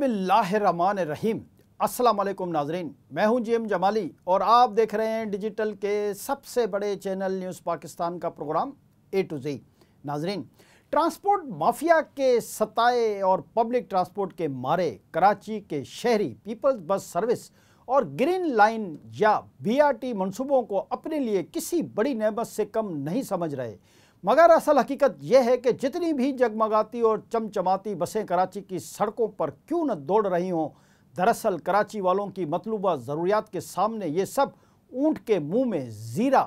बसमान बसमिल्लाम असलम नाजरीन मैं हूं जी एम जमाली और आप देख रहे हैं डिजिटल के सबसे बड़े चैनल न्यूज़ पाकिस्तान का प्रोग्राम ए टू जी नाजरीन ट्रांसपोर्ट माफिया के सताए और पब्लिक ट्रांसपोर्ट के मारे कराची के शहरी पीपल्स बस सर्विस और ग्रीन लाइन या बीआरटी मंसूबों को अपने लिए किसी बड़ी नहमत से कम नहीं समझ रहे मगर असल हकीकत यह है कि जितनी भी जगमगाती और चमचमाती बसें कराची की सड़कों पर क्यों न दौड़ रही हों दरअसल कराची वालों की मतलूबा ज़रूरियात के सामने ये सब ऊँट के मुँह में ज़ीरा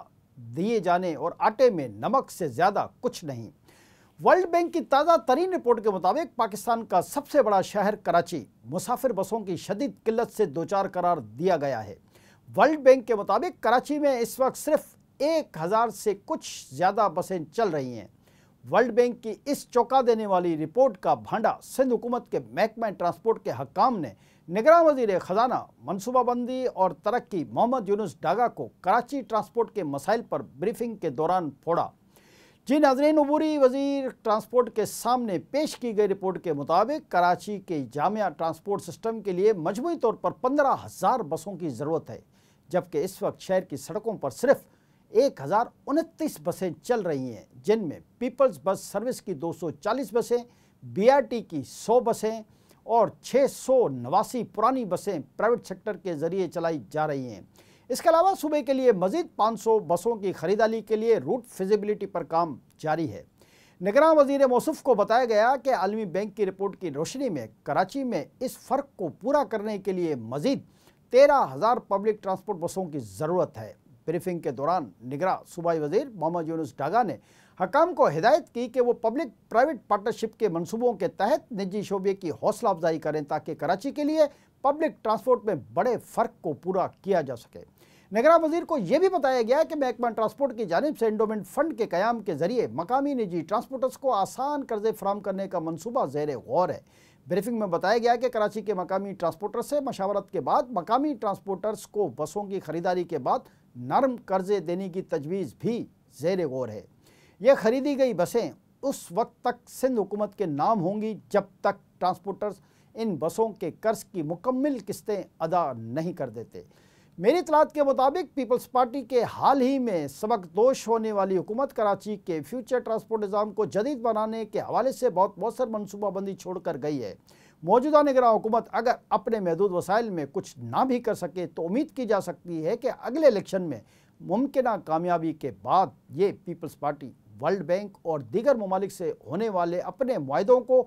दिए जाने और आटे में नमक से ज़्यादा कुछ नहीं वर्ल्ड बैंक की ताज़ा तरीन रिपोर्ट के मुताबिक पाकिस्तान का सबसे बड़ा शहर कराची मुसाफिर बसों की शदीद किल्लत से दो चार करार दिया गया है वर्ल्ड बैंक के मुताबिक कराची में इस वक्त सिर्फ एक हज़ार से कुछ ज़्यादा बसें चल रही हैं वर्ल्ड बैंक की इस चौंका देने वाली रिपोर्ट का भांडा सिंध हुकूमत के महकमा ट्रांसपोर्ट के हकाम ने निगरान वजीर ख़जाना मनसूबाबंदी और तरक्की मोहम्मद यूनुस डागा को कराची ट्रांसपोर्ट के मसाइल पर ब्रीफिंग के दौरान फोड़ा जी नाजरीन अबूरी वजीर ट्रांसपोर्ट के सामने पेश की गई रिपोर्ट के मुताबिक कराची के जामिया ट्रांसपोर्ट सिस्टम के लिए मजमू तौर पर पंद्रह हज़ार बसों की ज़रूरत है जबकि इस वक्त शहर की सड़कों पर सिर्फ़ एक हज़ार उनतीस बसें चल रही हैं जिनमें पीपल्स बस सर्विस की 240 बसें बीआरटी की 100 बसें और छः सौ नवासी पुरानी बसें प्राइवेट सेक्टर के ज़रिए चलाई जा रही हैं इसके अलावा सूबे के लिए मजीद 500 बसों की खरीदारी के लिए रूट फिजिबिलिटी पर काम जारी है निगरान वजीर मौसुफ को बताया गया कि आलमी बैंक की रिपोर्ट की रोशनी में कराची में इस फ़र्क को पूरा करने के लिए मजीद तेरह हज़ार पब्लिक ट्रांसपोर्ट बसों की ज़रूरत है ब्रीफिंग के दौरान निगरा सूबाई वजीर मोहम्मद यूनुस डागा ने हकाम को हिदायत की कि वो पब्लिक प्राइवेट पार्टनरशिप के मंसूबों के तहत निजी शोबे की हौसला अफजाई करें ताकि कराची के लिए पब्लिक ट्रांसपोर्ट में बड़े फ़र्क को पूरा किया जा सके निगरा वजीर को यह भी बताया गया कि महकमा ट्रांसपोर्ट की जानब से इंडोमेंट फंड के क्याम के जरिए मकामी निजी ट्रांसपोर्टर्स को आसान कर्जे फ्राहम करने का मनसूबा जैर गौर है ब्रीफिंग में बताया गया कि कराची के मकामी ट्रांसपोर्टर से मशावरत के बाद मकामी ट्रांसपोर्टर्स को बसों की खरीदारी के बाद नरम कर्जे देने की तजवीज़ भी जेर गौर है यह खरीदी गई बसें उस वक्त तक सिंध हुकूमत के नाम होंगी जब तक ट्रांसपोर्टर्स इन बसों के कर्ज की मुकम्मल किस्तें अदा नहीं कर देते मेरी इतलात के मुताबिक पीपल्स पार्टी के हाल ही में सबक दोष होने वाली हुकूमत कराची के फ्यूचर ट्रांसपोर्ट निज़ाम को जदीद बनाने के हवाले से बहुत मौसर मनसूबाबंदी छोड़ कर गई है मौजूदा निगरान हुकूमत अगर अपने महदूद वसाइल में कुछ ना भी कर सके तो उम्मीद की जा सकती है कि अगले इलेक्शन में मुमकिन कामयाबी के बाद ये पीपल्स पार्टी वर्ल्ड बैंक और दीगर ममालिक से होने वाले अपने माहों को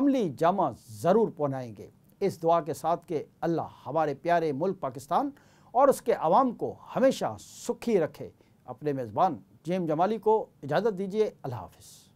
अमली जामा ज़रूर पहुँचाएंगे इस दुआ के साथ के अल्लाह हमारे प्यारे मुल्क पाकिस्तान और उसके आवाम को हमेशा सुखी रखे अपने मेज़बान जेम एम जमाली को इजाज़त दीजिए अल्लाह हाफिज़